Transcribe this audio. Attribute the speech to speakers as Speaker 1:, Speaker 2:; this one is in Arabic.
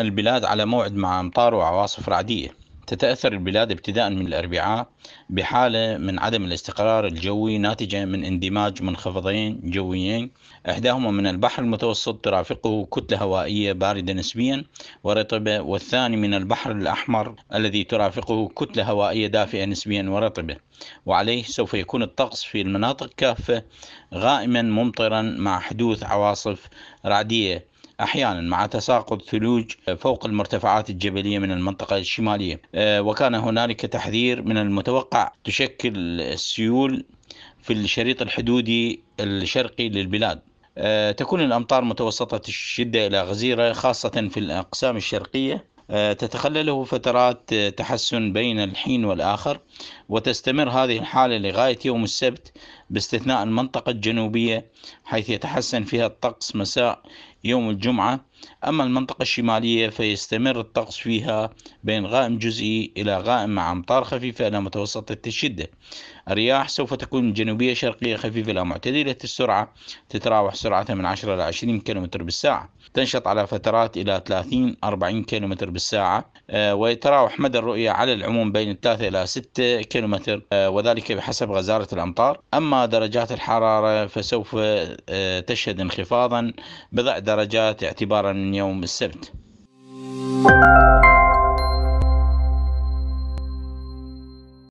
Speaker 1: البلاد على موعد مع أمطار وعواصف رعدية تتأثر البلاد ابتداء من الأربعاء بحالة من عدم الاستقرار الجوي ناتجة من اندماج منخفضين جويين إحداهما من البحر المتوسط ترافقه كتلة هوائية باردة نسبيا ورطبة والثاني من البحر الأحمر الذي ترافقه كتلة هوائية دافئة نسبيا ورطبة وعليه سوف يكون الطقس في المناطق كافة غائما ممطرا مع حدوث عواصف رعدية أحيانا مع تساقط ثلوج فوق المرتفعات الجبلية من المنطقة الشمالية آه، وكان هنالك تحذير من المتوقع تشكل السيول في الشريط الحدودي الشرقي للبلاد آه، تكون الأمطار متوسطة الشدة إلى غزيرة خاصة في الأقسام الشرقية آه، تتخلله فترات تحسن بين الحين والآخر وتستمر هذه الحالة لغاية يوم السبت باستثناء المنطقة الجنوبية حيث يتحسن فيها الطقس مساء يوم الجمعة أما المنطقة الشمالية فيستمر الطقس فيها بين غائم جزئي إلى غائم مع أمطار خفيفة إلى متوسطة الشدة الرياح سوف تكون جنوبية شرقية خفيفة إلى معتدلة السرعة تتراوح سرعتها من 10 إلى 20 كم بالساعة تنشط على فترات إلى 30 40 كم بالساعة آه، ويتراوح مدى الرؤية على العموم بين 3 إلى 6 كم آه، وذلك بحسب غزارة الأمطار أما أما درجات الحرارة فسوف آه، تشهد انخفاضا بضع درجات اعتبارا من يوم السبت.